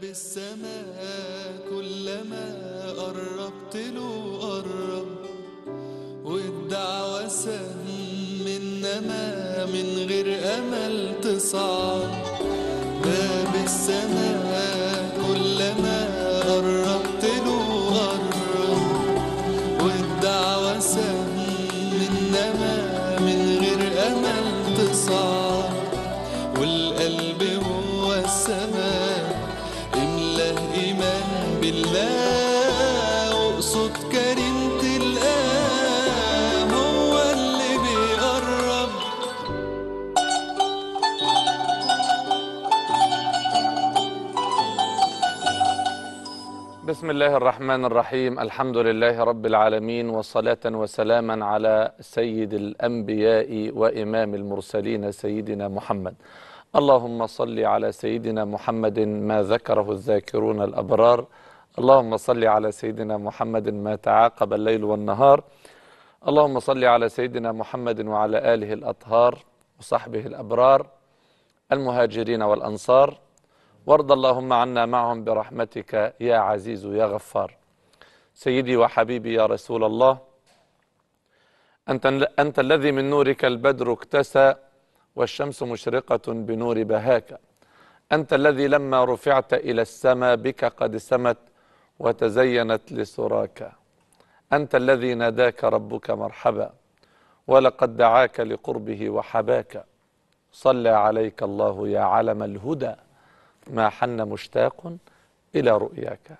بالسماء كلما قربت له قرب والدعوة سهم إنما من غير أمل تصعد باب السماء بسم الله الرحمن الرحيم الحمد لله رب العالمين وصلاة وسلاما على سيد الأنبياء وإمام المرسلين سيدنا محمد اللهم صل على سيدنا محمد ما ذكره الذاكرون الأبرار اللهم صل على سيدنا محمد ما تعاقب الليل والنهار اللهم صل على سيدنا محمد وعلى آله الأطهار وصحبه الأبرار المهاجرين والأنصار وارض اللهم عنا معهم برحمتك يا عزيز يا غفار سيدي وحبيبي يا رسول الله أنت, أنت الذي من نورك البدر اكتسى والشمس مشرقة بنور بهاك أنت الذي لما رفعت إلى السماء بك قد سمت وتزينت لسراك أنت الذي ناداك ربك مرحبا ولقد دعاك لقربه وحباك صلى عليك الله يا علم الهدى ما حن مشتاق إلى رؤياك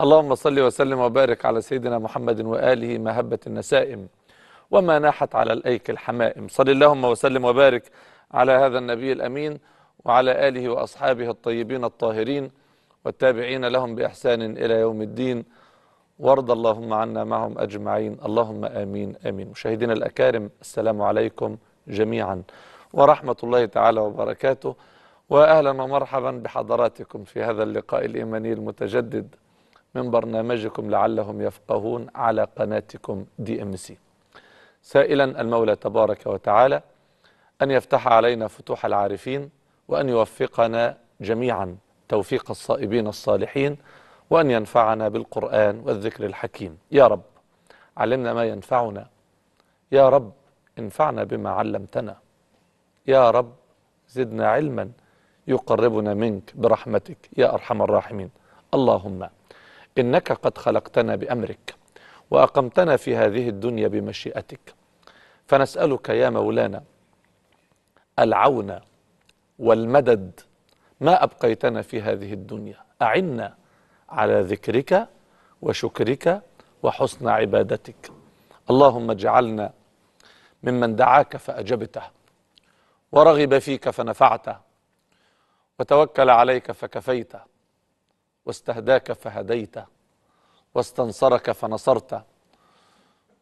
اللهم صل وسلم وبارك على سيدنا محمد وآله ما هبت النسائم وما ناحت على الأيك الحمائم صل اللهم وسلم وبارك على هذا النبي الأمين وعلى آله وأصحابه الطيبين الطاهرين والتابعين لهم بإحسان إلى يوم الدين وارض اللهم عنا معهم أجمعين اللهم آمين آمين مشاهدينا الأكارم السلام عليكم جميعا ورحمة الله تعالى وبركاته واهلا ومرحبا بحضراتكم في هذا اللقاء الايماني المتجدد من برنامجكم لعلهم يفقهون على قناتكم دي ام سي. سائلا المولى تبارك وتعالى ان يفتح علينا فتوح العارفين وان يوفقنا جميعا توفيق الصائبين الصالحين وان ينفعنا بالقران والذكر الحكيم. يا رب علمنا ما ينفعنا. يا رب انفعنا بما علمتنا. يا رب زدنا علما. يقربنا منك برحمتك يا أرحم الراحمين اللهم إنك قد خلقتنا بأمرك وأقمتنا في هذه الدنيا بمشيئتك فنسألك يا مولانا العون والمدد ما أبقيتنا في هذه الدنيا أعنا على ذكرك وشكرك وحسن عبادتك اللهم اجعلنا ممن دعاك فأجبته ورغب فيك فنفعته وتوكل عليك فكفيت واستهداك فهديت واستنصرك فنصرت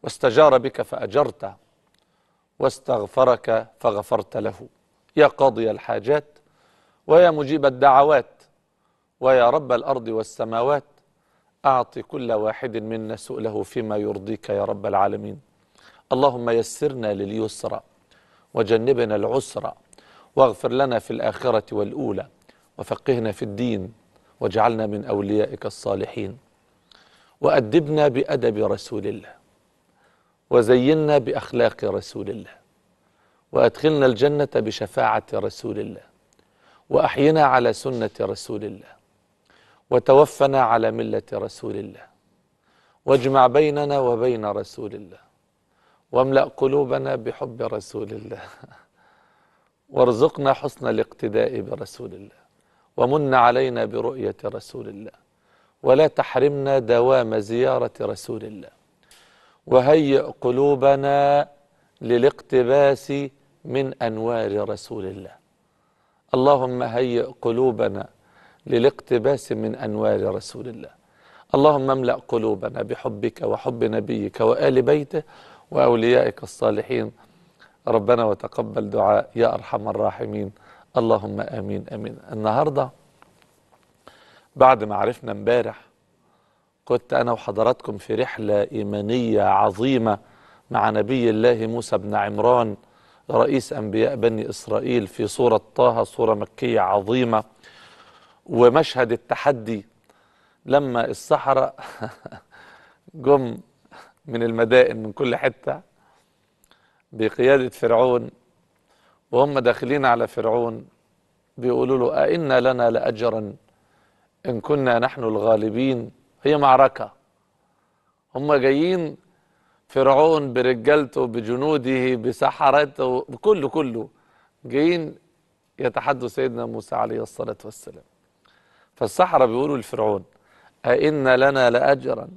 واستجار بك فأجرت واستغفرك فغفرت له يا قاضي الحاجات ويا مجيب الدعوات ويا رب الأرض والسماوات أعط كل واحد منا سؤله فيما يرضيك يا رب العالمين اللهم يسرنا لليسرى وجنبنا العسرى واغفر لنا في الآخرة والأولى وفقهنا في الدين واجعلنا من أوليائك الصالحين وأدبنا بأدب رسول الله وزينا بأخلاق رسول الله وأدخلنا الجنة بشفاعة رسول الله وأحينا على سنة رسول الله وتوفنا على ملة رسول الله واجمع بيننا وبين رسول الله واملأ قلوبنا بحب رسول الله وارزقنا حسن الاقتداء برسول الله ومن علينا برؤية رسول الله ولا تحرمنا دوام زيارة رسول الله وهيئ قلوبنا للاقتباس من أنوار رسول الله اللهم هيئ قلوبنا للاقتباس من أنوار رسول الله اللهم املأ قلوبنا بحبك وحب نبيك وآل بيته وأوليائك الصالحين ربنا وتقبل دعاء يا أرحم الراحمين اللهم آمين آمين النهاردة بعد ما عرفنا امبارح كنت أنا وحضراتكم في رحلة إيمانية عظيمة مع نبي الله موسى بن عمران رئيس أنبياء بني إسرائيل في سورة طه سورة مكية عظيمة ومشهد التحدي لما السحرة جم من المدائن من كل حتة بقيادة فرعون وهم داخلين على فرعون بيقولوا له أئنا لنا لأجرا إن كنا نحن الغالبين هي معركة هم جايين فرعون برجالته بجنوده بسحرته بكله كله جايين يتحدوا سيدنا موسى عليه الصلاة والسلام فالسحرة بيقولوا لفرعون أئن لنا لأجرا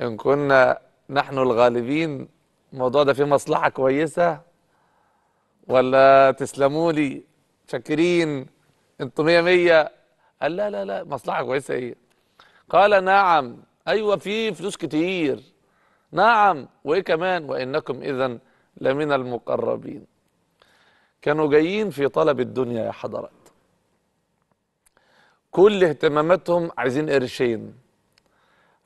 إن كنا نحن الغالبين الموضوع ده فيه مصلحة كويسة ولا تسلموا لي شاكرين انتوا مية مية قال لا لا لا مصلحة كويسة ايه قال نعم ايوه في فلوس كتير نعم وايه كمان وانكم اذا لمن المقربين كانوا جايين في طلب الدنيا يا حضرات كل اهتماماتهم عايزين قرشين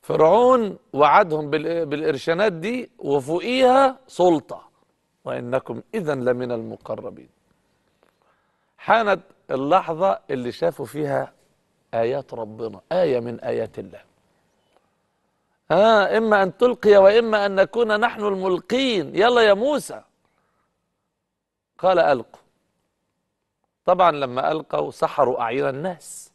فرعون وعدهم بالإرشادات دي وفوقيها سلطة وإنكم إذا لمن المقربين حانت اللحظة اللي شافوا فيها آيات ربنا آية من آيات الله آه إما أن تلقي وإما أن نكون نحن الملقين يلا يا موسى قال ألقوا طبعا لما ألقوا سحروا أعين الناس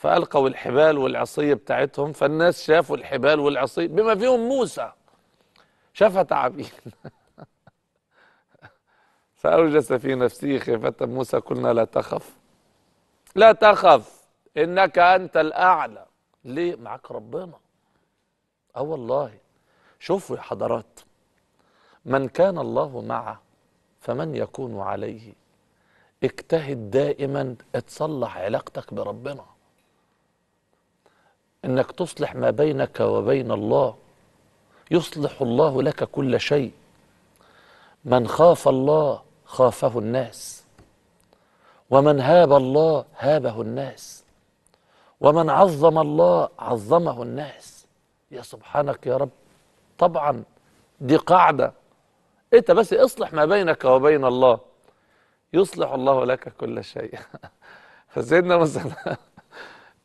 فألقوا الحبال والعصية بتاعتهم فالناس شافوا الحبال والعصية بما فيهم موسى شافها تعابين فأوجس في نفسه خيفة موسى قلنا لا تخف لا تخف إنك أنت الأعلى ليه معك ربنا آه والله شوفوا يا حضرات من كان الله معه فمن يكون عليه اجتهد دائما اتصلح علاقتك بربنا أنك تصلح ما بينك وبين الله يصلح الله لك كل شيء من خاف الله خافه الناس ومن هاب الله هابه الناس ومن عظم الله عظمه الناس يا سبحانك يا رب طبعا دي قاعدة انت بس اصلح ما بينك وبين الله يصلح الله لك كل شيء فسيدنا مسلم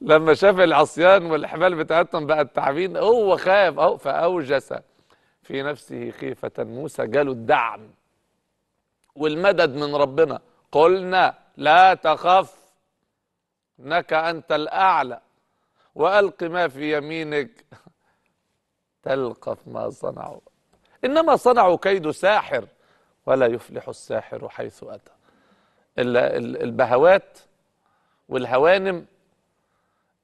لما شاف العصيان والحبال بتاعتهم بقت التعبين هو خاف أو فأوجس في نفسه خيفة موسى جاله الدعم والمدد من ربنا قلنا لا تخف انك انت الاعلى والق ما في يمينك تلقف ما صنعوا انما صنعوا كيد ساحر ولا يفلح الساحر حيث اتى البهوات والهوانم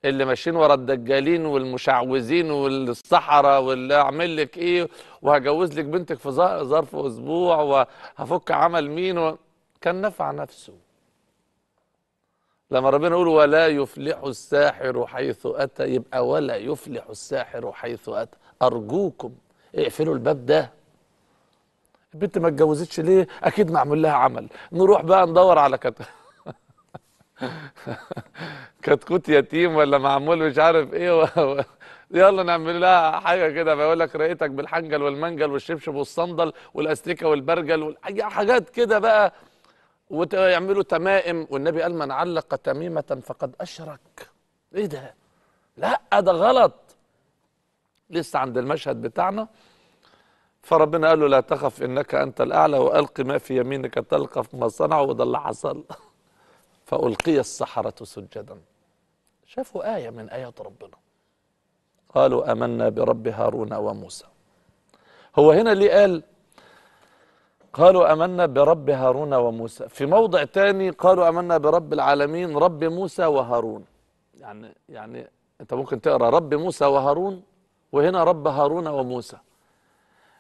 اللي ماشيين ورا الدجالين والمشعوذين والصحراء واللي اعمل لك ايه وهجوز لك بنتك في ظرف اسبوع وهفك عمل مين و... كان نفع نفسه لما ربنا يقول ولا يفلح الساحر حيث اتى يبقى ولا يفلح الساحر حيث اتى ارجوكم اقفلوا الباب ده البنت ما اتجوزتش ليه اكيد معمول لها عمل نروح بقى ندور على كتاب كتكوت يتيم ولا معمول مش عارف ايه و... و... يلا نعمل لها حاجه كده فيقول لك رأيتك بالحنجل والمنجل والشبشب والصندل والاستيكه والبرجل وال... حاجات كده بقى ويعملوا تمائم والنبي قال من علق تميمه فقد اشرك ايه ده؟ لا ده غلط لسه عند المشهد بتاعنا فربنا قال له لا تخف انك انت الاعلى والق ما في يمينك تلقف ما صنعوا وده اللي حصل فألقي السحرة سجدا شافوا آية من آيات ربنا قالوا آمنا برب هارون وموسى هو هنا ليه قال قالوا أمنا برب هارون وموسى في موضع تاني قالوا أمنا برب العالمين رب موسى وهارون يعني يعني أنت ممكن تقرأ رب موسى وهارون وهنا رب هارون وموسى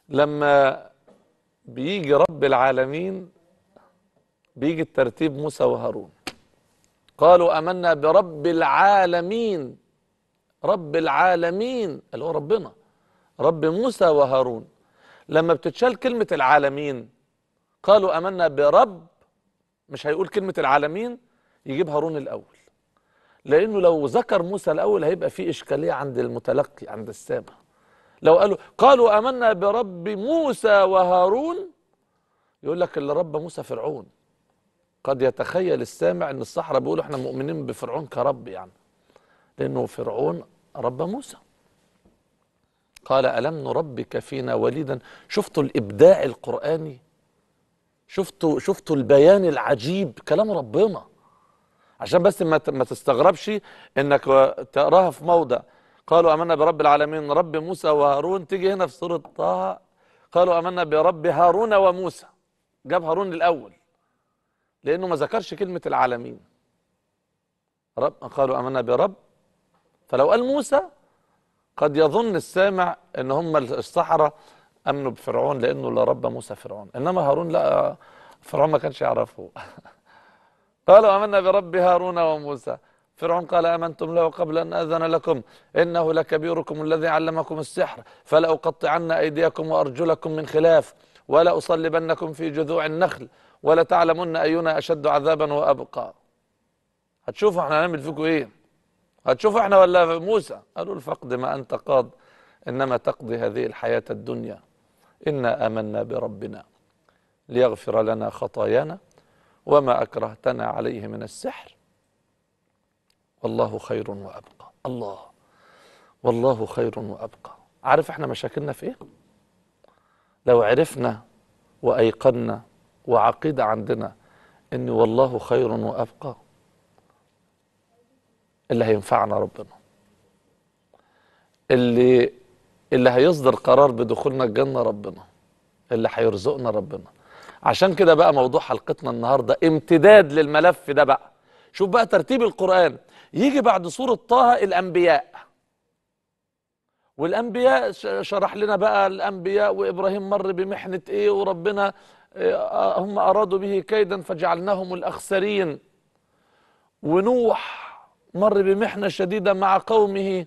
لما بيجي رب العالمين بيجي الترتيب موسى وهارون قالوا امنا برب العالمين رب العالمين اللي هو ربنا رب موسى وهارون لما بتتشال كلمه العالمين قالوا امنا برب مش هيقول كلمه العالمين يجيب هارون الاول لانه لو ذكر موسى الاول هيبقى في اشكاليه عند المتلقي عند السامع لو قالوا قالوا امنا برب موسى وهارون يقول لك اللي رب موسى فرعون قد يتخيل السامع ان الصحراء بيقولوا احنا مؤمنين بفرعون كرب يعني لانه فرعون رب موسى قال ألم نربك فينا وليدا شفتوا الإبداع القرآني شفتوا شفتوا البيان العجيب كلام ربنا عشان بس ما ما تستغربش انك تقراها في موضع قالوا امنا برب العالمين رب موسى وهارون تيجي هنا في سوره طه قالوا امنا برب هارون وموسى جاب هارون الاول لأنه ما ذكرش كلمة العالمين رب قالوا آمنا برب فلو قال موسى قد يظن السامع ان هم الصحراء امنوا بفرعون لانه لا رب موسى فرعون انما هارون لا فرعون ما كانش يعرفه قالوا امنا برب هارون وموسى فرعون قال امنتم له قبل ان اذن لكم انه لكبيركم الذي علمكم السحر فلاقطعن ايديكم وارجلكم من خلاف ولا اصلبنكم في جذوع النخل ولتعلمن أينا أشد عذابا وأبقى هتشوفوا احنا هنعمل فيكم ايه هتشوفوا احنا ولا موسى قالوا الفقد ما أنت قاض إنما تقضي هذه الحياة الدنيا إنا آمنا بربنا ليغفر لنا خطايانا وما أكرهتنا عليه من السحر والله خير وأبقى الله والله خير وأبقى عارف احنا مشاكلنا في ايه لو عرفنا وأيقنا وعقيدة عندنا ان والله خير وأبقى اللي هينفعنا ربنا اللي اللي هيصدر قرار بدخولنا الجنة ربنا اللي هيرزقنا ربنا عشان كده بقى موضوع حلقتنا النهاردة امتداد للملف ده بقى شوف بقى ترتيب القرآن يجي بعد سورة طه الأنبياء والأنبياء شرح لنا بقى الأنبياء وإبراهيم مر بمحنة إيه وربنا آه، هم أرادوا به كيدا فجعلناهم الأخسرين ونوح مر بمحنة شديدة مع قومه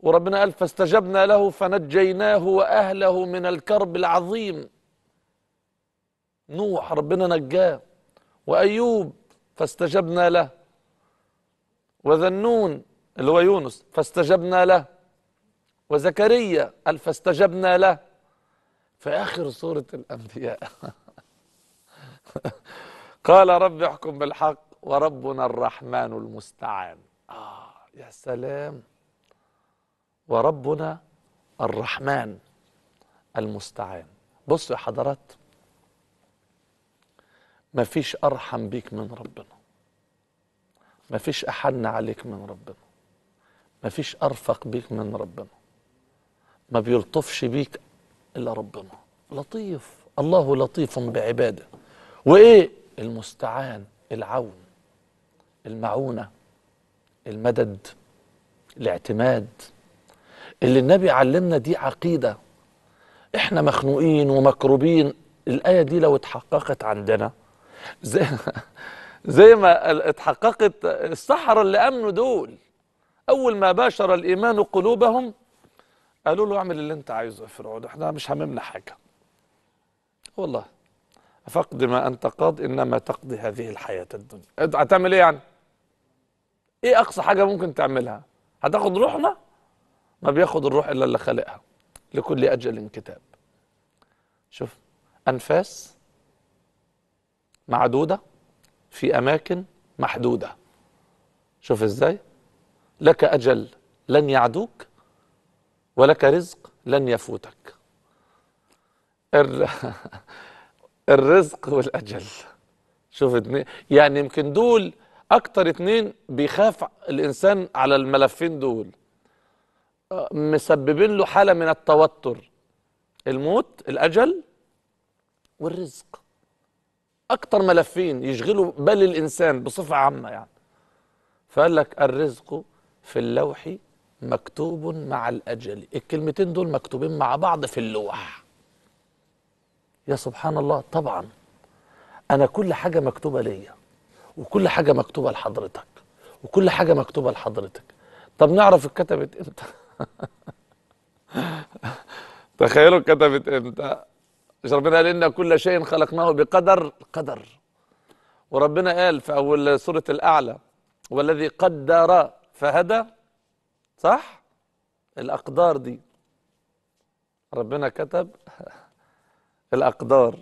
وربنا قال فاستجبنا له فنجيناه وأهله من الكرب العظيم نوح ربنا نجاه وأيوب فاستجبنا له وذنون اللي هو يونس فاستجبنا له وزكريا قال فاستجبنا له في آخر سورة الأنبياء قال رب احكم بالحق وربنا الرحمن المستعان آه يا سلام وربنا الرحمن المستعان بصوا يا حضرات مفيش أرحم بيك من ربنا مفيش أحن عليك من ربنا مفيش أرفق بيك من ربنا ما بيلطفش بيك إلا ربنا لطيف الله لطيف بعباده وإيه المستعان العون المعونة المدد الاعتماد اللي النبي علمنا دي عقيدة احنا مخنوقين ومكروبين الآية دي لو اتحققت عندنا زي زي ما اتحققت السحرة اللي أمنوا دول أول ما باشر الإيمان قلوبهم قالوا له اعمل اللي انت عايزه يا فرعون احنا مش هممنا حاجه والله فقد ما انت قاض انما تقضي هذه الحياه الدنيا هتعمل ايه يعني ايه اقصى حاجه ممكن تعملها هتاخد روحنا ما بياخد الروح الا اللي خلقها لكل اجل كتاب شوف انفاس معدوده في اماكن محدوده شوف ازاي لك اجل لن يعدوك ولك رزق لن يفوتك الر... الرزق والأجل شوف اتنين يعني يمكن دول أكتر اتنين بيخاف الإنسان على الملفين دول مسببين له حالة من التوتر الموت الأجل والرزق أكتر ملفين يشغلوا بال الإنسان بصفة عامة يعني فقال لك الرزق في اللوح مكتوب مع الأجل الكلمتين دول مكتوبين مع بعض في اللوح يا سبحان الله طبعا أنا كل حاجة مكتوبة ليا وكل حاجة مكتوبة لحضرتك وكل حاجة مكتوبة لحضرتك طب نعرف اتكتبت امتى تخيلوا اتكتبت امتى مش ربنا قال إن كل شيء خلقناه بقدر قدر وربنا قال في أول سورة الأعلى والذي قدر فهدى صح الأقدار دي ربنا كتب الأقدار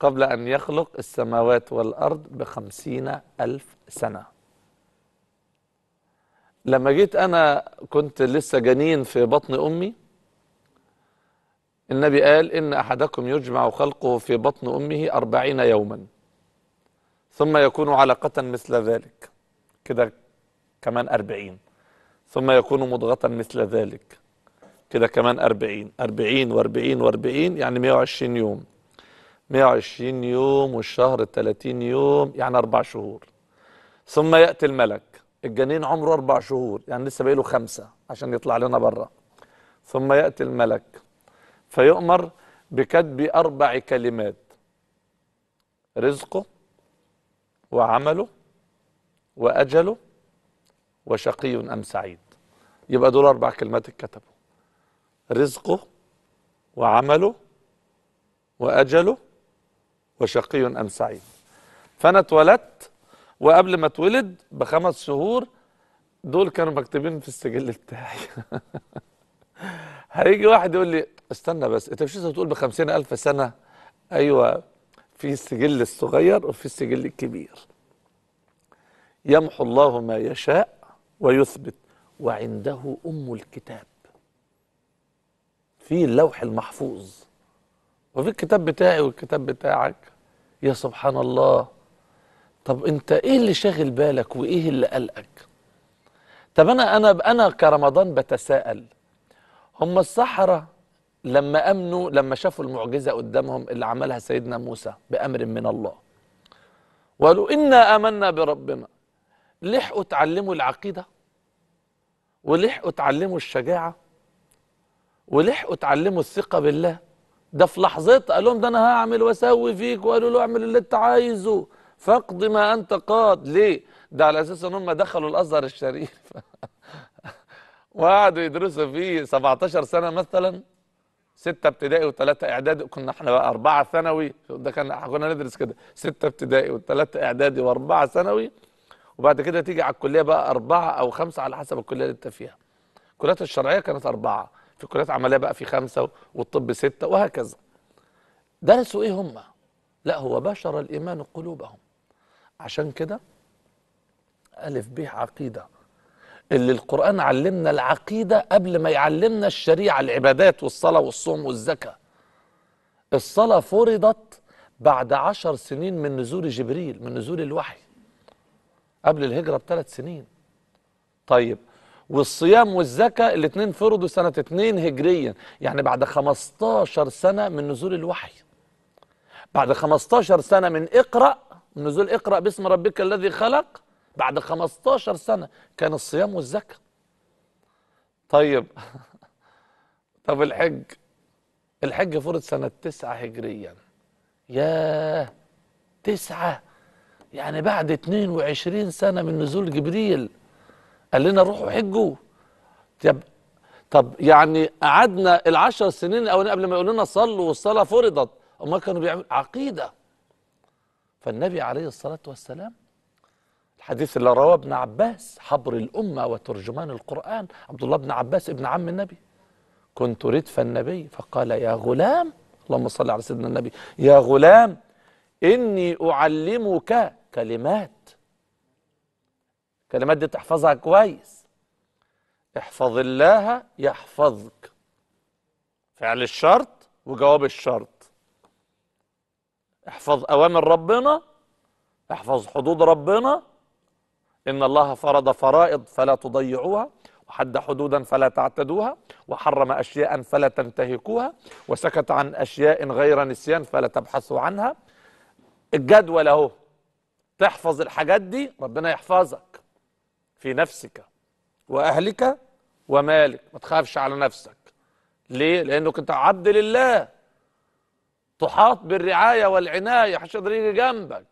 قبل أن يخلق السماوات والأرض بخمسين ألف سنة لما جيت أنا كنت لسه جنين في بطن أمي النبي قال إن أحدكم يجمع خلقه في بطن أمه أربعين يوما ثم يكون علاقه مثل ذلك كده كمان أربعين ثم يكون مضغة مثل ذلك كده كمان 40 40 و40 و40 يعني 120 يوم 120 يوم والشهر 30 يوم يعني أربع شهور ثم يأتي الملك الجنين عمره أربع شهور يعني لسه باقي له خمسة عشان يطلع لنا بره ثم يأتي الملك فيؤمر بكتب أربع كلمات رزقه وعمله وأجله وشقي أم سعيد يبقى دول أربع كلمات اتكتبوا رزقه وعمله وأجله وشقي أم سعيد فأنا اتولدت وقبل ما اتولد بخمس شهور دول كانوا مكتوبين في السجل بتاعي هيجي واحد يقول لي استنى بس انت مش لازم تقول ب 50000 سنه ايوه في السجل الصغير وفي السجل الكبير يمحو الله ما يشاء ويثبت وعنده أم الكتاب في اللوح المحفوظ وفي الكتاب بتاعي والكتاب بتاعك يا سبحان الله طب انت ايه اللي شاغل بالك وايه اللي قلقك طب انا انا انا كرمضان بتساءل هم الصحراء لما امنوا لما شافوا المعجزه قدامهم اللي عملها سيدنا موسى بامر من الله وقالوا انا امنا بربنا لحقوا تعلموا العقيدة ولحقوا تعلموا الشجاعة ولحقوا تعلموا الثقة بالله ده في لحظتها قال لهم ده انا هعمل واسوي فيك وقالوا له اعمل اللي انت عايزه فاقض ما انت قاض ليه ده على اساس ان هم دخلوا الازهر الشريف وقعدوا يدرسوا فيه 17 سنه مثلا ستة ابتدائي وثلاثة إعدادي كنا احنا بقى أربعة ثانوي ده كان كنا ندرس كده ستة ابتدائي وثلاثة إعدادي وأربعة ثانوي وبعد كده تيجي على الكليه بقى اربعه او خمسه على حسب الكليه اللي انت فيها الكليات الشرعيه كانت اربعه في كليات عمليه بقى في خمسه والطب سته وهكذا درسوا ايه هم لا هو بشر الايمان قلوبهم عشان كده الف ب عقيده اللي القرآن علمنا العقيدة قبل ما يعلمنا الشريعة العبادات والصلاة والصوم والزكاة الصلاة فرضت بعد عشر سنين من نزول جبريل من نزول الوحي قبل الهجرة بثلاث سنين طيب والصيام والزكاة الاثنين فرضوا سنة اثنين هجريا يعني بعد 15 سنة من نزول الوحي بعد 15 سنة من اقرأ من نزول اقرأ باسم ربك الذي خلق بعد 15 سنة كان الصيام والزكاة طيب طب الحج الحج فرض سنة تسعة هجريا ياه تسعة يعني بعد 22 سنة من نزول جبريل قال لنا روحوا حجوا طب طب يعني قعدنا العشر سنين الاولانيه قبل ما يقول لنا صلوا والصلاه فرضت وما كانوا بيعملوا عقيده فالنبي عليه الصلاه والسلام الحديث اللي رواه ابن عباس حبر الامه وترجمان القران عبد الله بن عباس ابن عم النبي كنت ردف النبي فقال يا غلام اللهم صل على سيدنا النبي يا غلام اني اعلمك كلمات كلمات دي تحفظها كويس احفظ الله يحفظك فعل الشرط وجواب الشرط احفظ أوامر ربنا احفظ حدود ربنا إن الله فرض فرائض فلا تضيعوها وحد حدودا فلا تعتدوها وحرم أشياء فلا تنتهكوها وسكت عن أشياء غير نسيان فلا تبحثوا عنها الجدول أهو تحفظ الحاجات دي ربنا يحفظك في نفسك واهلك ومالك ما تخافش على نفسك ليه لانك انت عبد لله تحاط بالرعايه والعنايه محدش يقدر يجي جنبك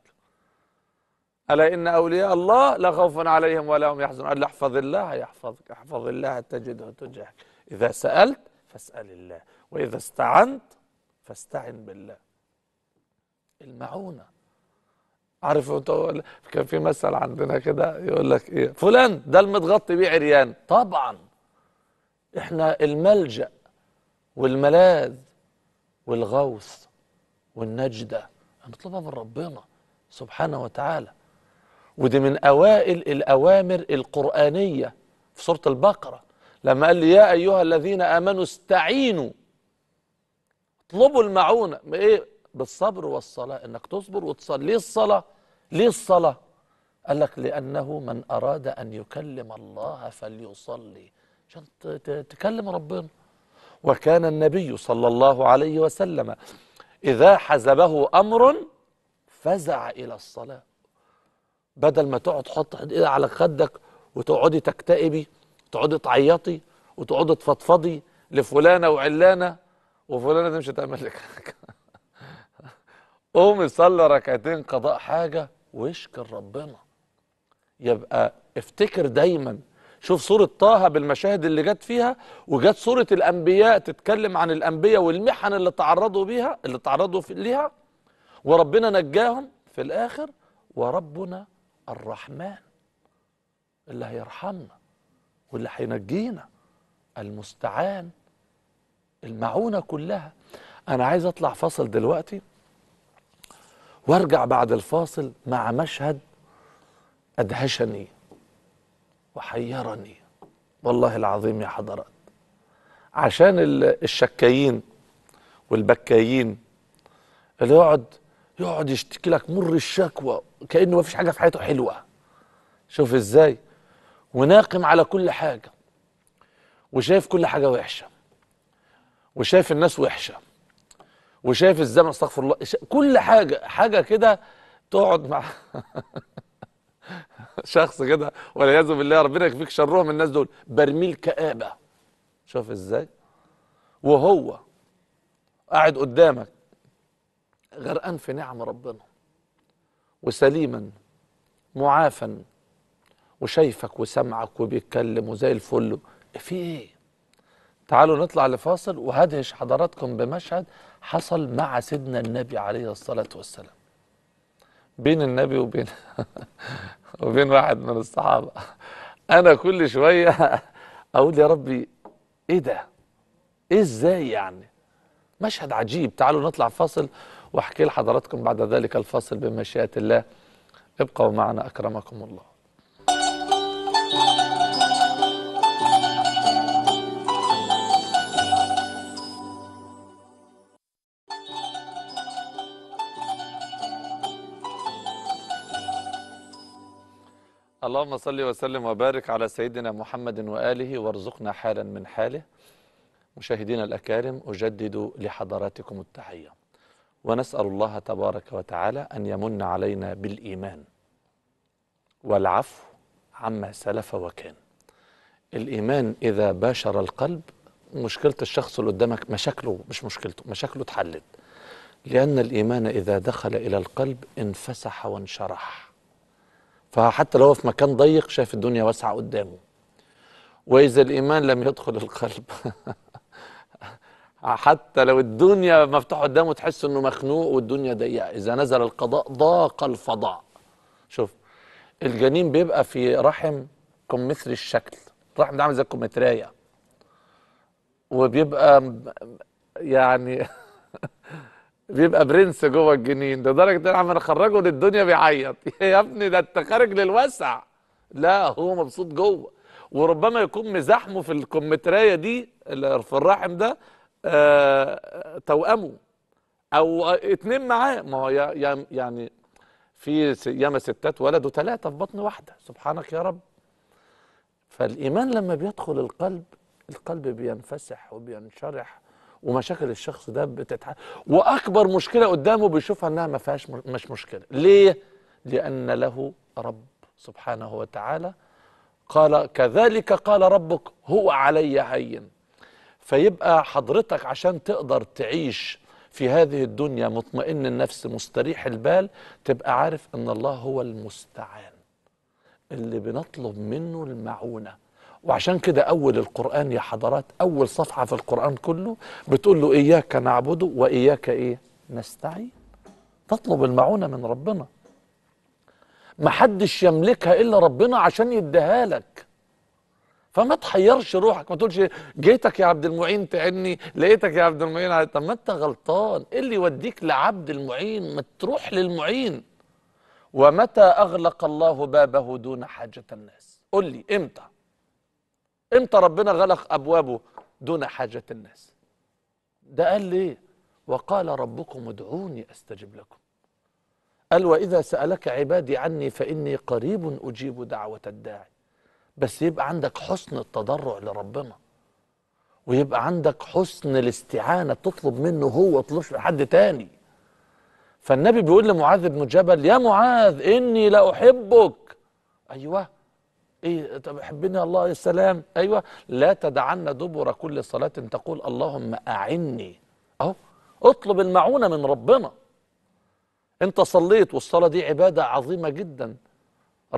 الا ان اولياء الله لا خوف عليهم ولا هم يحزنون قال احفظ الله يحفظك احفظ الله تجده تجاهك اذا سالت فاسال الله واذا استعنت فاستعن بالله المعونه عارف كان في مثل عندنا كده يقول لك ايه فلان ده المتغطي بيه عريان طبعا احنا الملجا والملاذ والغوث والنجده نطلبها من ربنا سبحانه وتعالى ودي من اوائل الاوامر القرانيه في سوره البقره لما قال لي يا ايها الذين امنوا استعينوا اطلبوا المعونه ايه بالصبر والصلاه انك تصبر وتصلي الصلاه ليه الصلاة؟ قال لك لأنه من أراد أن يكلم الله فليصلي عشان تكلم ربنا وكان النبي صلى الله عليه وسلم إذا حزبه أمر فزع إلى الصلاة بدل ما تقعد تحط إيدك على خدك وتقعدي تكتئبي تقعدي تعيطي وتقعدي تفضفضي لفلانة وعلانة وفلانة مش هتعمل لك حاجة قومي صلي ركعتين قضاء حاجة واشكر ربنا يبقى افتكر دايما شوف صورة طه بالمشاهد اللي جت فيها وجت صورة الأنبياء تتكلم عن الأنبياء والمحن اللي تعرضوا بيها اللي تعرضوا ليها وربنا نجاهم في الآخر وربنا الرحمن اللي هيرحمنا واللي هينجينا المستعان المعونة كلها أنا عايز أطلع فصل دلوقتي وارجع بعد الفاصل مع مشهد أدهشني وحيرني والله العظيم يا حضرات عشان الشكايين والبكايين اللي يقعد يقعد يشتكي لك مر الشكوى كأنه ما فيش حاجة في حياته حلوة شوف ازاي وناقم على كل حاجة وشايف كل حاجة وحشة وشايف الناس وحشة وشايف الزمن استغفر الله كل حاجه حاجه كده تقعد مع شخص كده والعياذ بالله ربنا يكفيك شرهم الناس دول برميل كآبة شوف ازاي وهو قاعد قدامك غرقان في نعم ربنا وسليما معافا وشايفك وسمعك وبيتكلم وزي الفل في ايه تعالوا نطلع لفاصل وهدهش حضراتكم بمشهد حصل مع سيدنا النبي عليه الصلاة والسلام بين النبي وبين وبين واحد من الصحابة أنا كل شوية أقول يا ربي إيه ده؟ إيه إزاي يعني؟ مشهد عجيب تعالوا نطلع فاصل وأحكي لحضراتكم بعد ذلك الفاصل بمشيئة الله ابقوا معنا أكرمكم الله اللهم صل وسلم وبارك على سيدنا محمد وآله وارزقنا حالا من حاله مشاهدينا الأكارم أجدد لحضراتكم التحية ونسأل الله تبارك وتعالى أن يمن علينا بالإيمان والعفو عما سلف وكان الإيمان إذا باشر القلب مشكلة الشخص اللي قدامك مشاكله مش مشكلته مشاكله اتحلت لأن الإيمان إذا دخل إلى القلب انفسح وانشرح فحتى لو هو في مكان ضيق شايف الدنيا واسعة قدامه وإذا الإيمان لم يدخل القلب حتى لو الدنيا مفتوحة قدامه تحس إنه مخنوق والدنيا ضيقة إذا نزل القضاء ضاق الفضاء شوف الجنين بيبقى في رحم كمثري الشكل الرحم ده عامل زي الكمثرية وبيبقى يعني بيبقى برنس جوه الجنين ده درجه ان انا اخرجه للدنيا بيعيط يا ابني ده انت خارج للوسع لا هو مبسوط جوه وربما يكون مزاحمه في الكمتريه دي في الرحم ده آه توأمه او اتنين معاه ما هو يعني في ياما ستات ولدوا ثلاثه في بطن واحده سبحانك يا رب فالايمان لما بيدخل القلب القلب بينفسح وبينشرح ومشاكل الشخص ده بتتحل واكبر مشكله قدامه بيشوفها انها ما فيهاش مش مشكله ليه لان له رب سبحانه وتعالى قال كذلك قال ربك هو علي هين فيبقى حضرتك عشان تقدر تعيش في هذه الدنيا مطمئن النفس مستريح البال تبقى عارف ان الله هو المستعان اللي بنطلب منه المعونه وعشان كده أول القرآن يا حضرات أول صفحة في القرآن كله بتقول له إياك نعبد وإياك إيه نستعين تطلب المعونة من ربنا محدش يملكها إلا ربنا عشان يديها لك فما تحيرش روحك ما تقولش جيتك يا عبد المعين تعني لقيتك يا عبد المعين طب ما انت غلطان ايه اللي يوديك لعبد المعين ما تروح للمعين ومتى اغلق الله بابه دون حاجه الناس قل لي امتى امتى ربنا غلق ابوابه دون حاجه الناس ده قال ليه وقال ربكم ادعوني استجب لكم قال واذا سالك عبادي عني فاني قريب اجيب دعوه الداعي بس يبقى عندك حسن التضرع لربنا ويبقى عندك حسن الاستعانه تطلب منه هو تطلبش لحد حد تاني فالنبي بيقول لمعاذ بن جبل يا معاذ اني لاحبك ايوه ايه طب حبنا الله السلام ايوه لا تدعن دبر كل صلاه تقول اللهم اعني اهو اطلب المعونه من ربنا انت صليت والصلاه دي عباده عظيمه جدا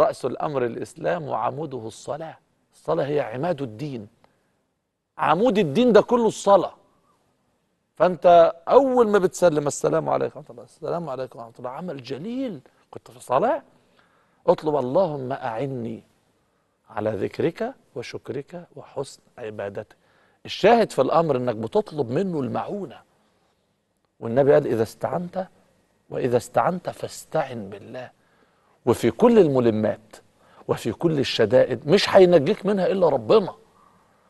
راس الامر الاسلام وعموده الصلاه الصلاه هي عماد الدين عمود الدين ده كله الصلاه فانت اول ما بتسلم السلام عليكم ورحمه الله السلام عليكم ورحمه الله عمل جليل كنت في صلاه اطلب اللهم اعني على ذكرك وشكرك وحسن عبادتك الشاهد في الأمر أنك بتطلب منه المعونة والنبي قال إذا استعنت وإذا استعنت فاستعن بالله وفي كل الملمات وفي كل الشدائد مش هينجيك منها إلا ربنا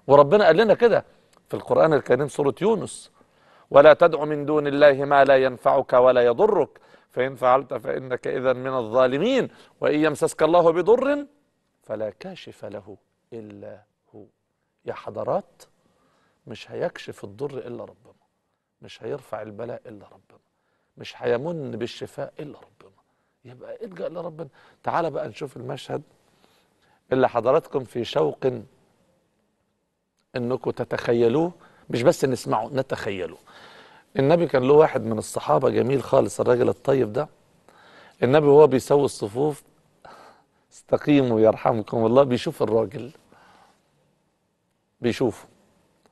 وربنا قال لنا كده في القرآن الكريم سورة يونس ولا تدع من دون الله ما لا ينفعك ولا يضرك فإن فعلت فإنك إذا من الظالمين وإن يمسسك الله بضر فلا كاشف له إلا هو يا حضرات مش هيكشف الضر إلا ربنا مش هيرفع البلاء إلا ربنا مش هيمن بالشفاء إلا ربنا يبقى الجأ لربنا تعال بقى نشوف المشهد اللي حضراتكم في شوق انكم تتخيلوه مش بس نسمعه نتخيله النبي كان له واحد من الصحابة جميل خالص الراجل الطيب ده النبي وهو بيسوي الصفوف استقيموا يرحمكم الله بيشوف الراجل بيشوفه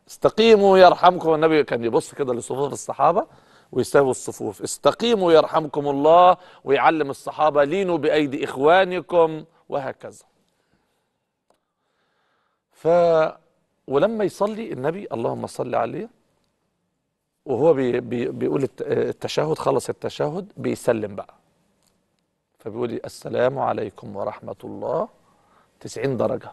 استقيموا يرحمكم النبي كان يبص كده لصفوف الصحابة ويساوي الصفوف استقيموا يرحمكم الله ويعلم الصحابة لينوا بأيدي إخوانكم وهكذا ف ولما يصلي النبي اللهم صل عليه وهو بي بي بيقول التشهد خلص التشهد بيسلم بقى فبيقول لي السلام عليكم ورحمة الله 90 درجة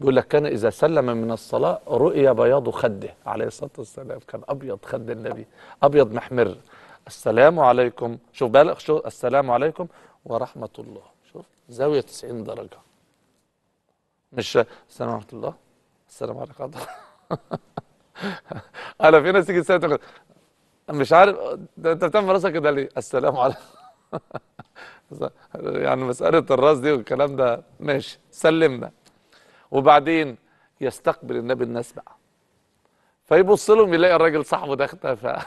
بيقول لك كان إذا سلم من الصلاة رؤية بياض خده عليه الصلاة والسلام كان أبيض خد النبي أبيض محمر السلام عليكم شوف بالغ شوف السلام عليكم ورحمة الله شوف زاوية 90 درجة مش السلام ورحمة الله السلام عليكم أنا في ناس تيجي تسأل مش عارف ده أنت بتعمل راسك كده ليه السلام عليكم يعني مسألة الراس دي والكلام ده ماشي سلمنا وبعدين يستقبل النبي الناس بقى فيبص لهم يلاقي الراجل صاحبه ده اختفى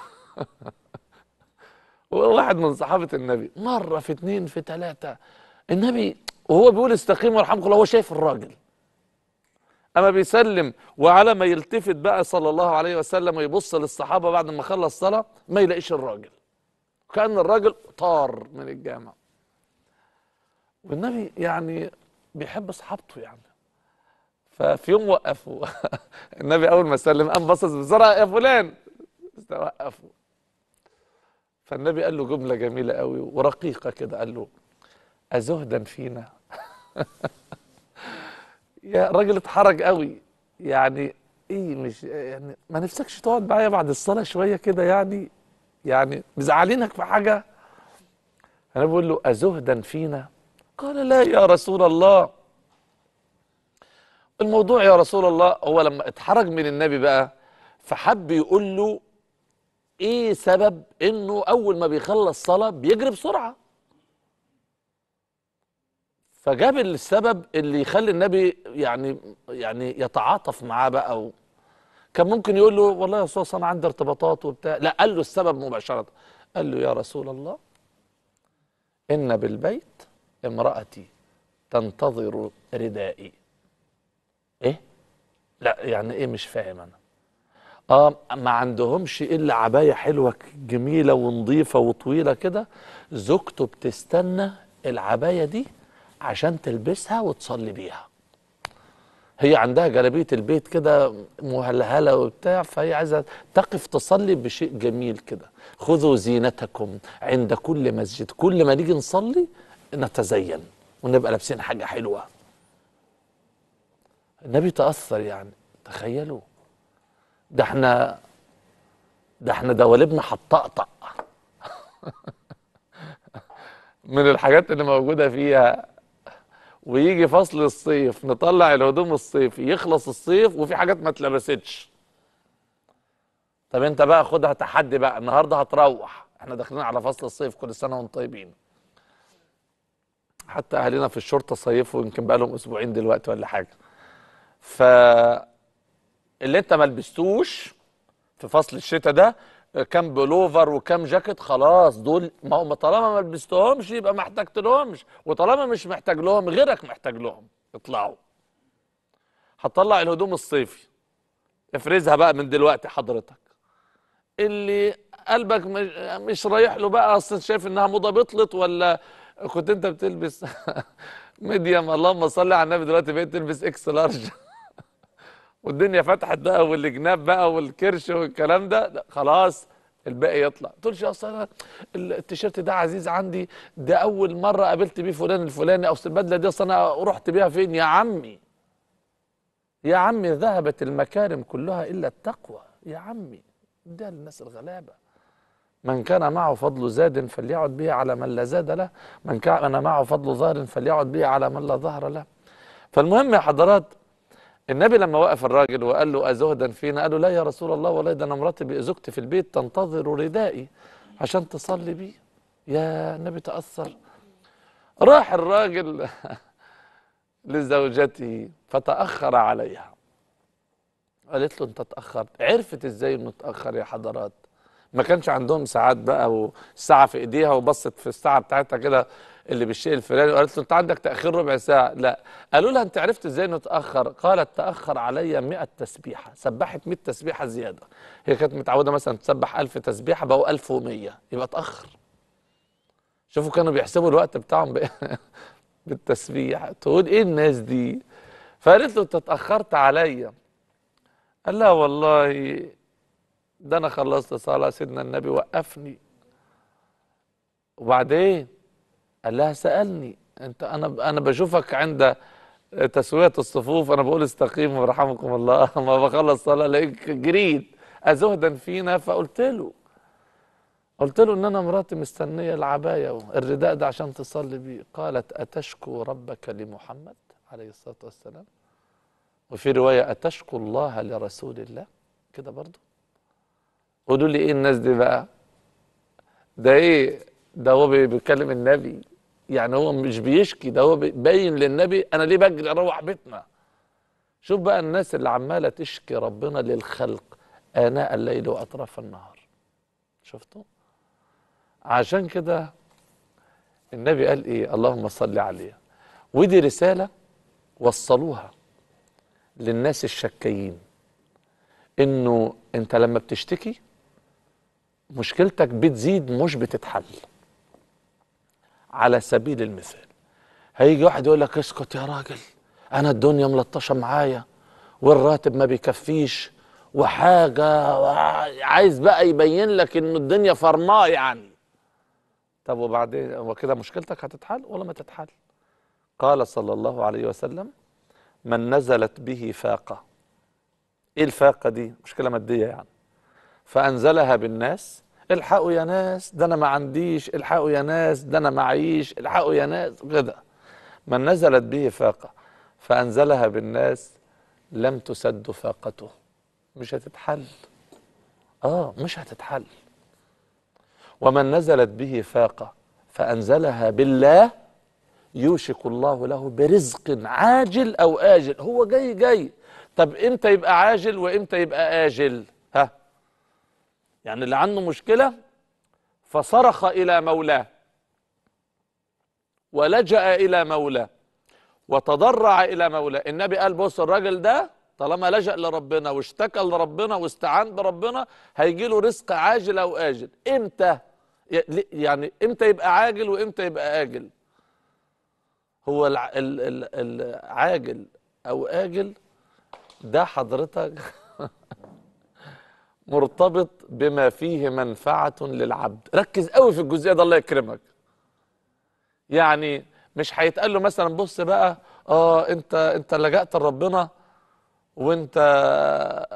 وواحد من صحابة النبي مرة في اتنين في تلاتة النبي وهو بيقول استقيم وارحمكم الله هو شايف الراجل اما بيسلم وعلى ما يلتفت بقى صلى الله عليه وسلم ويبص للصحابه بعد ما خلص صلاه ما يلاقيش الراجل كان الراجل طار من الجامع والنبي يعني بيحب صحابته يعني ففي يوم وقفوا النبي اول ما سلم قام بصص بسرعه يا فلان وقفوا فالنبي قال له جمله جميله قوي ورقيقه كده قال له ازهدا فينا يا راجل اتحرج قوي يعني ايه مش يعني ما نفسكش تقعد معايا بعد الصلاه شويه كده يعني يعني مزعلينك في حاجه انا بقول له ازهدا فينا قال لا يا رسول الله الموضوع يا رسول الله هو لما اتحرج من النبي بقى فحب يقول له ايه سبب انه اول ما بيخلص صلاه بيجري بسرعه فجاب السبب اللي يخلي النبي يعني يعني يتعاطف معاه بقى و كان ممكن يقول له والله يا استاذ انا عندي ارتباطات وبتاع لا قال له السبب مباشره قال له يا رسول الله ان بالبيت امرأتي تنتظر ردائي إيه؟ لا يعني إيه مش فاهم أنا آه ما عندهمش إلا عباية حلوة جميلة ونظيفة وطويلة كده زوجته بتستنى العباية دي عشان تلبسها وتصلي بيها هي عندها جلابيه البيت كده مهلهله وبتاع فهي عايزه تقف تصلي بشيء جميل كده خذوا زينتكم عند كل مسجد كل ما نيجي نصلي نتزين ونبقى لابسين حاجه حلوه النبي تاثر يعني تخيلوا ده احنا ده احنا دوالبنا هتطقطق من الحاجات اللي موجوده فيها ويجي فصل الصيف نطلع الهدوم الصيفي يخلص الصيف وفي حاجات ما اتلبستش طب انت بقى خدها تحدي بقى النهارده هتروح احنا داخلين على فصل الصيف كل سنه وانتم طيبين حتى اهلنا في الشرطه صيفوا يمكن بقى لهم اسبوعين دلوقتي ولا حاجه ف اللي انت ما لبستوش في فصل الشتاء ده كام بلوفر وكام جاكيت خلاص دول ما هم طالما ما لبستهمش يبقى ما احتجت لهمش وطالما مش محتاج لهم غيرك محتاج لهم اطلعوا هتطلع الهدوم الصيفي افرزها بقى من دلوقتي حضرتك اللي قلبك مش رايح له بقى اصل شايف انها موضه بطلت ولا كنت انت بتلبس ميديم اللهم صل على النبي دلوقتي بقيت تلبس اكس لارج والدنيا فتحت بقى والجناب بقى والكرش والكلام ده خلاص الباقي يطلع تقولش اصل انا التيشيرت ده عزيز عندي ده اول مره قابلت بيه فلان الفلاني او البدله دي اصل انا رحت بيها فين يا عمي يا عمي ذهبت المكارم كلها الا التقوى يا عمي ده الناس الغلابه من كان معه فضل زاد فليعد به على من لا زاد له من كان معه فضل ظهر فليعد به على من لا ظهر له فالمهم يا حضرات النبي لما وقف الراجل وقال له أزهدا فينا قال له لا يا رسول الله ولا ده انا مراتي بأزوجتي في البيت تنتظر ردائي عشان تصلي بيه يا النبي تأثر راح الراجل لزوجته فتأخر عليها قالت له انت تأخرت عرفت ازاي انه تأخر يا حضرات ما كانش عندهم ساعات بقى والساعه في ايديها وبصت في الساعه بتاعتها كده اللي بالشيء الفلاني وقالت له انت عندك تاخير ربع ساعه لا قالوا لها انت عرفت ازاي انه قالت تاخر عليا 100 تسبيحه سبحت 100 تسبيحه زياده هي كانت متعوده مثلا تسبح 1000 تسبيحه بقوا 1100 يبقى اتاخر شوفوا كانوا بيحسبوا الوقت بتاعهم ب... بالتسبيح تقول ايه الناس دي فقالت له انت اتاخرت عليا قال لها والله ده انا خلصت صلاه سيدنا النبي وقفني وبعدين قال لها سالني انت انا انا بشوفك عند تسويه الصفوف انا بقول استقيموا رحمكم الله ما بخلص صلاه لقيت جريت ازهدا فينا فقلت له قلت له ان انا مراتي مستنيه العبايه الرداء ده عشان تصلي بيه قالت اتشكو ربك لمحمد عليه الصلاه والسلام وفي روايه اتشكو الله لرسول الله كده برضه قولوا لي ايه الناس دي بقى ده ايه ده هو بيكلم النبي يعني هو مش بيشكي ده هو باين للنبي انا ليه بجري اروح بيتنا شوف بقى الناس اللي عماله تشكي ربنا للخلق اناء الليل واطراف النهار شفتوا عشان كده النبي قال ايه اللهم صل عليه ودي رساله وصلوها للناس الشكايين انه انت لما بتشتكي مشكلتك بتزيد مش بتتحل على سبيل المثال هيجي واحد يقول لك اسكت يا راجل انا الدنيا ملطشه معايا والراتب ما بيكفيش وحاجه عايز بقى يبين لك ان الدنيا فرماه يعني طب وبعدين هو كده مشكلتك هتتحل ولا ما تتحل قال صلى الله عليه وسلم من نزلت به فاقه ايه الفاقه دي مشكله ماديه يعني فأنزلها بالناس الحقوا يا ناس ده أنا ما عنديش الحقوا يا ناس ده أنا معيش الحقوا يا ناس كده من نزلت به فاقة فأنزلها بالناس لم تسد فاقته مش هتتحل آه مش هتتحل ومن نزلت به فاقة فأنزلها بالله يوشك الله له برزق عاجل أو آجل هو جاي جاي طب إمتى يبقى عاجل وإمتى يبقى آجل ها يعني اللي عنده مشكلة فصرخ إلى مولاه ولجأ إلى مولاه وتضرع إلى مولاه النبي قال بص الراجل ده طالما لجأ لربنا واشتكى لربنا واستعان بربنا هيجي له رزق عاجل أو آجل إمتى يعني إمتى يبقى عاجل وإمتى يبقى آجل هو العاجل أو آجل ده حضرتك مرتبط بما فيه منفعة للعبد ركز قوي في الجزئية ده الله يكرمك يعني مش هيتقال له مثلا بص بقى اه انت انت لجأت لربنا وانت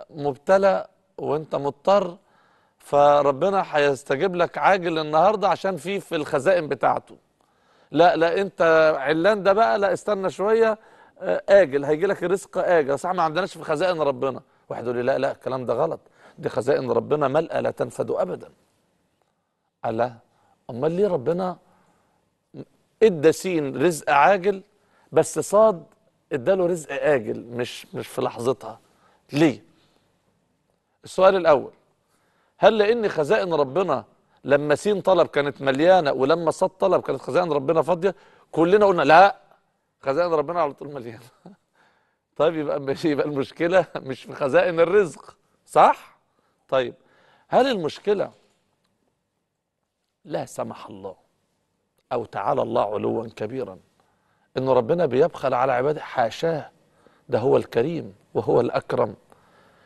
مبتلى وانت مضطر فربنا هيستجيب لك عاجل النهارده عشان في في الخزائن بتاعته لا لا انت علان ده بقى لا استنى شويه آه، اجل هيجي لك الرزق اجل صح ما عندناش في خزائن ربنا واحد يقول لي لا لا الكلام ده غلط دي خزائن ربنا ملأة لا تنفد أبدا ألا أمال ليه ربنا ادى سين رزق عاجل بس صاد اداله رزق آجل مش مش في لحظتها ليه السؤال الأول هل لأن خزائن ربنا لما سين طلب كانت مليانة ولما صاد طلب كانت خزائن ربنا فاضية كلنا قلنا لا خزائن ربنا على طول مليانة طيب يبقى يبقى المشكلة مش في خزائن الرزق صح؟ طيب هل المشكلة لا سمح الله أو تعالى الله علوا كبيرا إن ربنا بيبخل على عباده حاشاه ده هو الكريم وهو الأكرم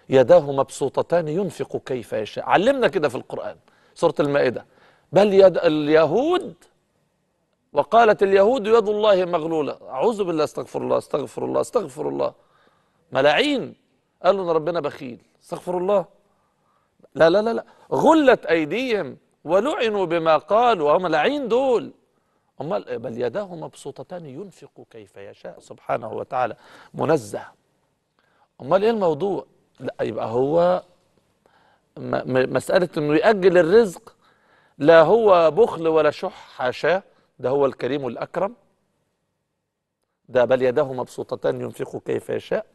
يداه مبسوطتان ينفق كيف يشاء علمنا كده في القرآن سورة المائدة بل يد اليهود وقالت اليهود يد الله مغلولة أعوذ بالله استغفر الله استغفر الله استغفر الله ملاعين قالوا ان ربنا بخيل استغفر الله لا لا لا, لا. غلت أيديهم ولعنوا بما قالوا هم لعين دول أمال بل يداه مبسوطتان ينفق كيف يشاء سبحانه وتعالى منزه أمال إيه الموضوع لا يبقى هو مسألة أنه يأجل الرزق لا هو بخل ولا شح حاشاه ده هو الكريم الأكرم ده بل يداه مبسوطتان ينفق كيف يشاء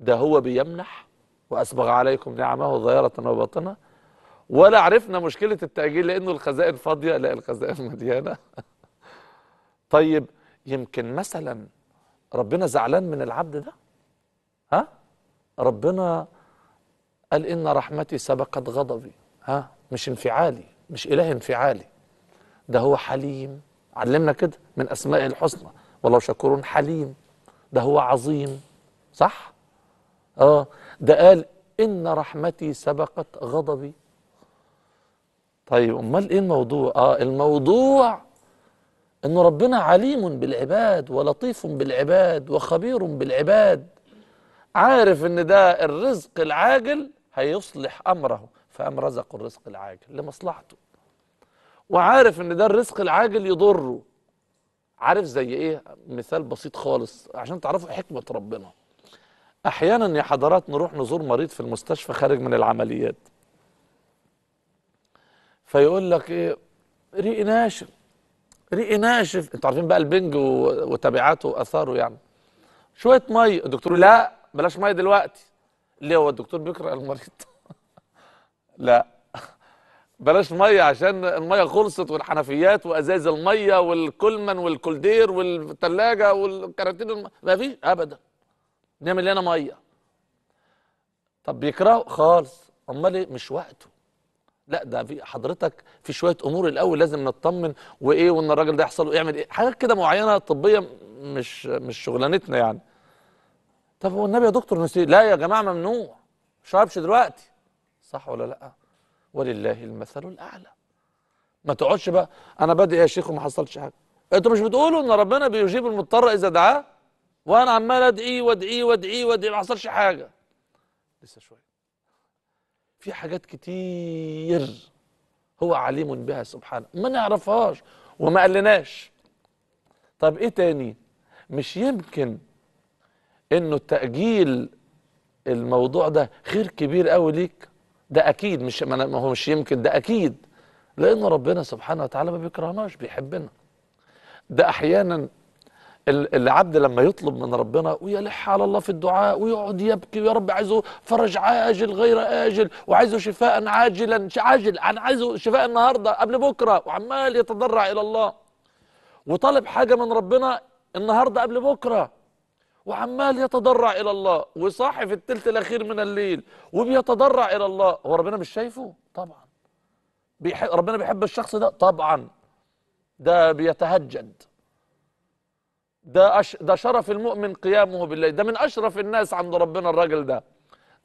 ده هو بيمنح وأسبغ عليكم نعمه ظاهرة وباطنة ولا عرفنا مشكلة التأجيل لأنه الخزائن فاضية لا الخزائن مليانة طيب يمكن مثلا ربنا زعلان من العبد ده ها ربنا قال إن رحمتي سبقت غضبي ها مش انفعالي مش إله انفعالي ده هو حليم علمنا كده من أسماء الحسنى والله شكور حليم ده هو عظيم صح؟ اه ده قال إن رحمتي سبقت غضبي طيب أمال إيه الموضوع؟ آه الموضوع إن ربنا عليم بالعباد ولطيف بالعباد وخبير بالعباد عارف إن ده الرزق العاجل هيصلح أمره فقام رزقه الرزق العاجل لمصلحته وعارف إن ده الرزق العاجل يضره عارف زي إيه؟ مثال بسيط خالص عشان تعرفوا حكمة ربنا احيانا يا حضرات نروح نزور مريض في المستشفى خارج من العمليات فيقول لك ايه ريقي ناشف ريقي ناشف انتوا عارفين بقى البنج وتبعاته واثاره يعني شويه ميه الدكتور لا بلاش ميه دلوقتي ليه هو الدكتور بيقرا المريض لا بلاش ميه عشان الميه خلصت والحنفيات وازاز الميه والكلمن والكولدير والثلاجه والكراتين الم... ما فيش ابدا نعمل لنا ميه طب بيكرهوا خالص امال ايه مش وقته لا ده في حضرتك في شويه امور الاول لازم نطمن وايه وان الراجل ده يحصل له يعمل ايه حاجات كده معينه طبيه مش مش شغلانتنا يعني طب هو النبي يا دكتور نسيت لا يا جماعه ممنوع شربش دلوقتي صح ولا لا ولله المثل الاعلى ما تقعدش بقى انا بادئ يا شيخ وما حصلش حاجه انتوا مش بتقولوا ان ربنا بيجيب المضطر اذا دعاه وانا عمال ادعي وادعي وادعي وادعي ما حصلش حاجه لسه شويه في حاجات كتير هو عليم بها سبحانه ما نعرفهاش وما قالناش طب ايه تاني مش يمكن انه تاجيل الموضوع ده خير كبير قوي ليك ده اكيد مش ما هو مش يمكن ده اكيد لان ربنا سبحانه وتعالى ما بيكرهناش بيحبنا ده احيانا العبد لما يطلب من ربنا ويلح على الله في الدعاء ويقعد يبكي يا رب عايزه فرج عاجل غير آجل وعايزه شفاء عاجلا عاجل أنا عايزه شفاء النهارده قبل بكرة وعمال يتضرع إلى الله وطالب حاجة من ربنا النهارده قبل بكرة وعمال يتضرع إلى الله وصاحي في الثلث الأخير من الليل وبيتضرع إلى الله هو ربنا مش شايفه؟ طبعا بيحب ربنا بيحب الشخص ده طبعا ده بيتهجد ده أش... ده شرف المؤمن قيامه بالليل ده من اشرف الناس عند ربنا الراجل ده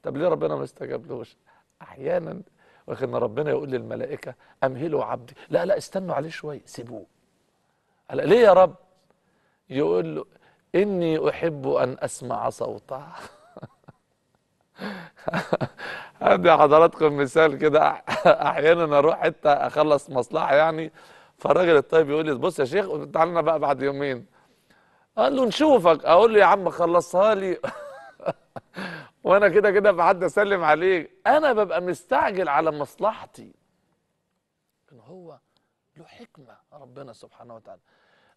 طب ليه ربنا ما استجابلوش احيانا واخدنا ربنا يقول للملائكه امهلوا عبدي لا لا استنوا عليه شويه سيبوه قال ليه يا رب يقول له اني احب ان اسمع صوته هدي حضراتكم مثال كده احيانا اروح حته اخلص مصلحه يعني فالراجل الطيب يقول لي بص يا شيخ تعالى بقى بعد يومين قال له نشوفك اقول له يا عم خلصها لي وانا كده كده حد اسلم عليك انا ببقى مستعجل على مصلحتي ان هو له حكمه ربنا سبحانه وتعالى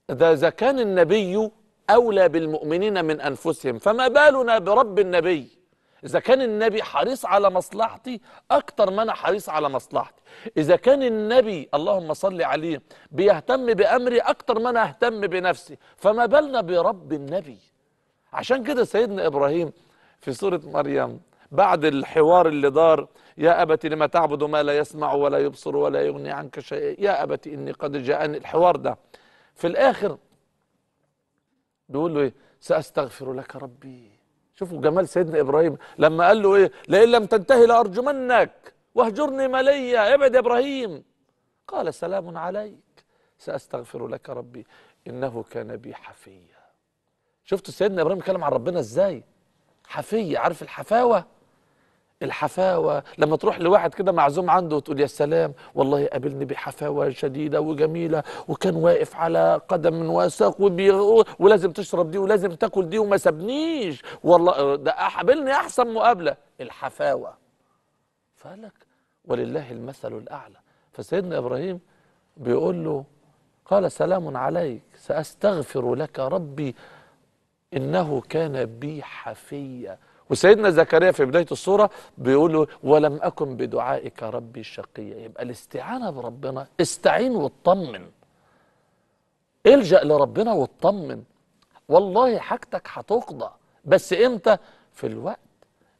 ده اذا كان النبي اولى بالمؤمنين من انفسهم فما بالنا برب النبي إذا كان النبي حريص على مصلحتي أكتر ما أنا حريص على مصلحتي إذا كان النبي اللهم صل عليه بيهتم بأمري أكتر ما أنا أهتم بنفسي فما بالنا برب النبي عشان كده سيدنا إبراهيم في سورة مريم بعد الحوار اللي دار يا أبت لما تعبد ما لا يسمع ولا يبصر ولا يغني عنك شيء يا أبت إني قد جاءني الحوار ده في الآخر بيقول له إيه سأستغفر لك ربي شوفوا جمال سيدنا ابراهيم لما قال له ايه لئن لم تنتهي لارجمنك واهجرني مليا ابعد يا ابراهيم قال سلام عليك ساستغفر لك ربي انه كان بي حفيا شفتوا سيدنا ابراهيم بيتكلم عن ربنا ازاي حفيا عارف الحفاوه الحفاوة لما تروح لواحد كده معزوم عنده وتقول يا سلام والله قابلني بحفاوة شديدة وجميلة وكان واقف على قدم وساق ولازم تشرب دي ولازم تاكل دي وما سابنيش والله ده قابلني أحسن مقابلة الحفاوة فقالك ولله المثل الأعلى فسيدنا إبراهيم بيقول له قال سلام عليك سأستغفر لك ربي إنه كان بي حفيًا وسيدنا زكريا في بداية الصورة بيقول ولم أكن بدعائك ربي شقيا يبقى الاستعانة بربنا استعين واطمن الجأ لربنا واطمن والله حاجتك هتقضى بس امتى في الوقت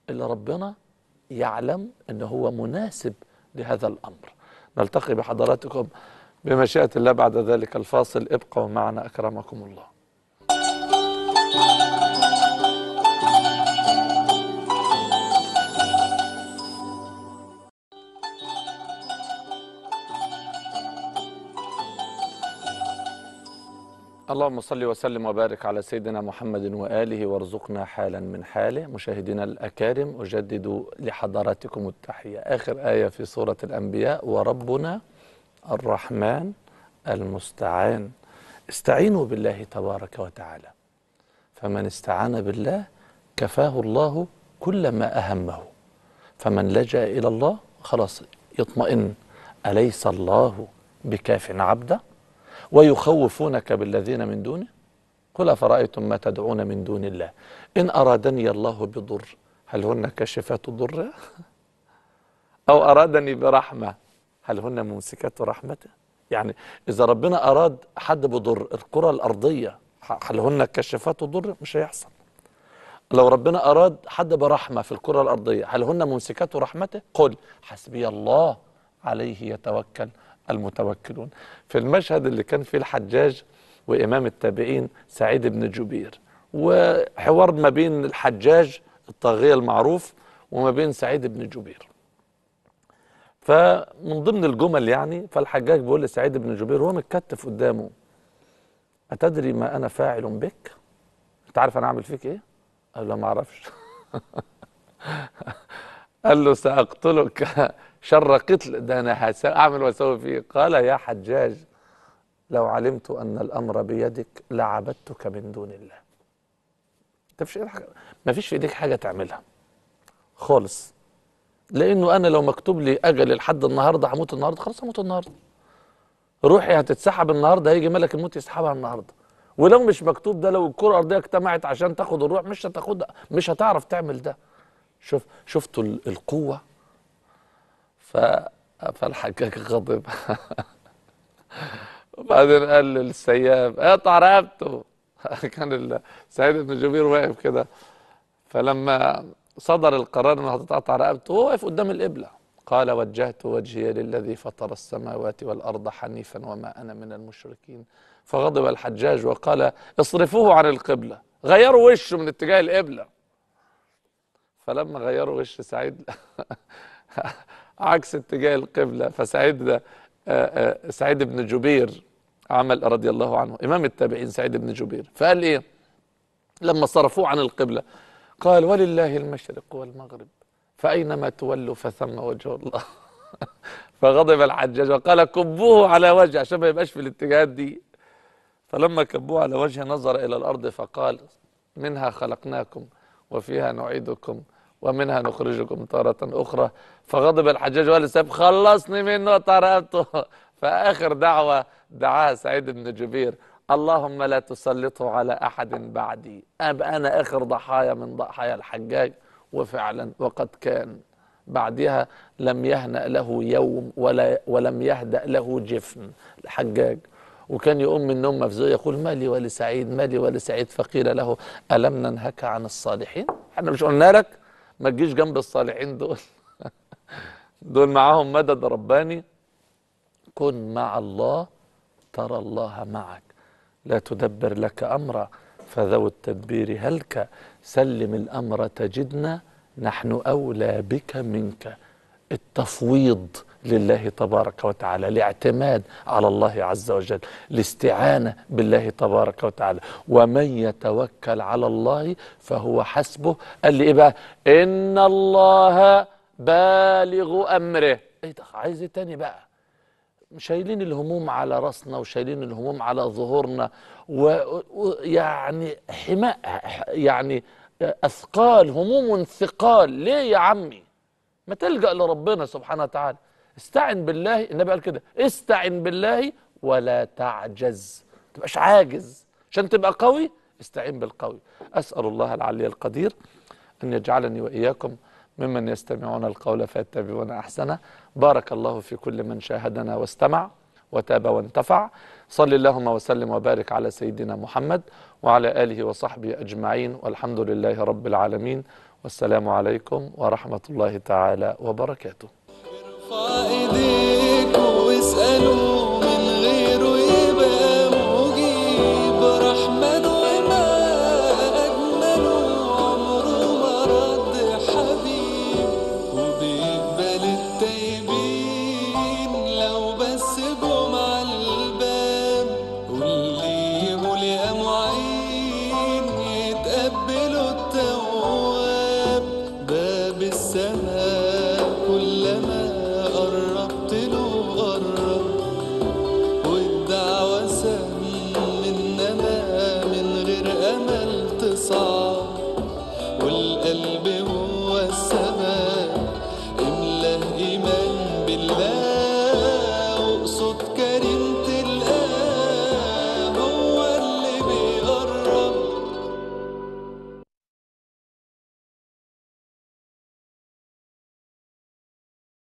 اللي ربنا يعلم ان هو مناسب لهذا الامر نلتقي بحضراتكم بمشيئه الله بعد ذلك الفاصل ابقوا معنا اكرمكم الله اللهم صل وسلم وبارك على سيدنا محمد وآله وارزقنا حالا من حاله مشاهدينا الأكارم أجدد لحضراتكم التحية آخر آية في سورة الأنبياء وربنا الرحمن المستعان استعينوا بالله تبارك وتعالى فمن استعان بالله كفاه الله كل ما أهمه فمن لجأ إلى الله خلاص يطمئن أليس الله بكاف عبده ويخوفونك بالذين من دونه قل أفرأيتم ما تدعون من دون الله إن أرادني الله بضر هل هن كاشفات ضر أو أرادني برحمة هل هن ممسكات رحمته يعني إذا ربنا أراد حد بضر الكرة الأرضية هل هن كاشفات ضر مش هيحصل لو ربنا أراد حد برحمة في الكرة الأرضية هل هن ممسكات رحمته قل حسبي الله عليه يتوكل المتوكلون في المشهد اللي كان فيه الحجاج وإمام التابعين سعيد بن جبير وحوار ما بين الحجاج الطاغية المعروف وما بين سعيد بن جبير فمن ضمن الجمل يعني فالحجاج بيقول لسعيد بن جبير وهو متكتف قدامه أتدري ما أنا فاعل بك؟ أنت عارف أنا أعمل فيك إيه؟ قال له ما أعرفش قال له سأقتلك شر قتل ده أنا أعمل وأسوي فيه قال يا حجاج لو علمت أن الأمر بيدك لعبدتك من دون الله تفش ما فيش في إيديك حاجة تعملها خالص لأنه أنا لو مكتوب لي أجل لحد النهاردة هموت النهاردة خلاص هموت النهاردة روحي هتتسحب النهاردة هيجي ملك الموت يسحبها النهاردة ولو مش مكتوب ده لو الكرة الأرضية اجتمعت عشان تاخد الروح مش هتاخدها مش هتعرف تعمل ده شوف شفتوا القوة فالحجاج غضب وبعدين قال للسياب اقطع إيه، رقبته كان سعيد بن جبير واقف كده فلما صدر القرار انه هتتقطع رقبته هو واقف قدام القبله قال وجهت وجهي للذي فطر السماوات والارض حنيفا وما انا من المشركين فغضب الحجاج وقال اصرفوه عن القبله غيروا وشه من اتجاه القبله فلما غيروا وش سعيد عكس اتجاه القبلة فسعيد آه، آه، سعيد بن جبير عمل رضي الله عنه إمام التابعين سعيد بن جبير فقال إيه لما صرفوه عن القبلة قال ولله المشرق والمغرب فأينما تولوا فثم وجه الله فغضب الحجاج وقال كبوه على وجه عشان ما يبقاش في الاتجاهات دي فلما كبوه على وجه نظر إلى الأرض فقال منها خلقناكم وفيها نعيدكم ومنها نخرجكم تارة أخرى فغضب الحجاج وقال سيب خلصني منه وطردته فآخر دعوة دعاها سعيد بن جبير اللهم لا تسلطه على أحد بعدي أبقى أنا آخر ضحايا من ضحايا الحجاج وفعلا وقد كان بعدها لم يهنأ له يوم ولا ولم يهدأ له جفن الحجاج وكان يقوم من النوم مفزوع يقول مالي ولسعيد مالي ولسعيد فقيل له ألم ننهك عن الصالحين احنا مش قلنا لك ما تجيش جنب الصالحين دول دول معاهم مدد رباني كن مع الله ترى الله معك لا تدبر لك أمرا فذو التدبير هلك سلم الأمر تجدنا نحن أولى بك منك التفويض لله تبارك وتعالى الاعتماد على الله عز وجل الاستعانة بالله تبارك وتعالى ومن يتوكل على الله فهو حسبه قال لي إيه بقى إن الله بالغ أمره إيه ده عايز إيه تاني بقى شايلين الهموم على راسنا وشايلين الهموم على ظهورنا ويعني حماء يعني اثقال هموم ثقال ليه يا عمي ما تلجا لربنا سبحانه وتعالى استعن بالله النبي قال كده استعن بالله ولا تعجز ما تبقاش عاجز عشان تبقى قوي استعين بالقوي أسأل الله العلي القدير أن يجعلني وإياكم ممن يستمعون القول فيتبعون أحسنه بارك الله في كل من شاهدنا واستمع وتاب وانتفع صل اللهم وسلم وبارك على سيدنا محمد وعلى آله وصحبه أجمعين والحمد لله رب العالمين والسلام عليكم ورحمة الله تعالى وبركاته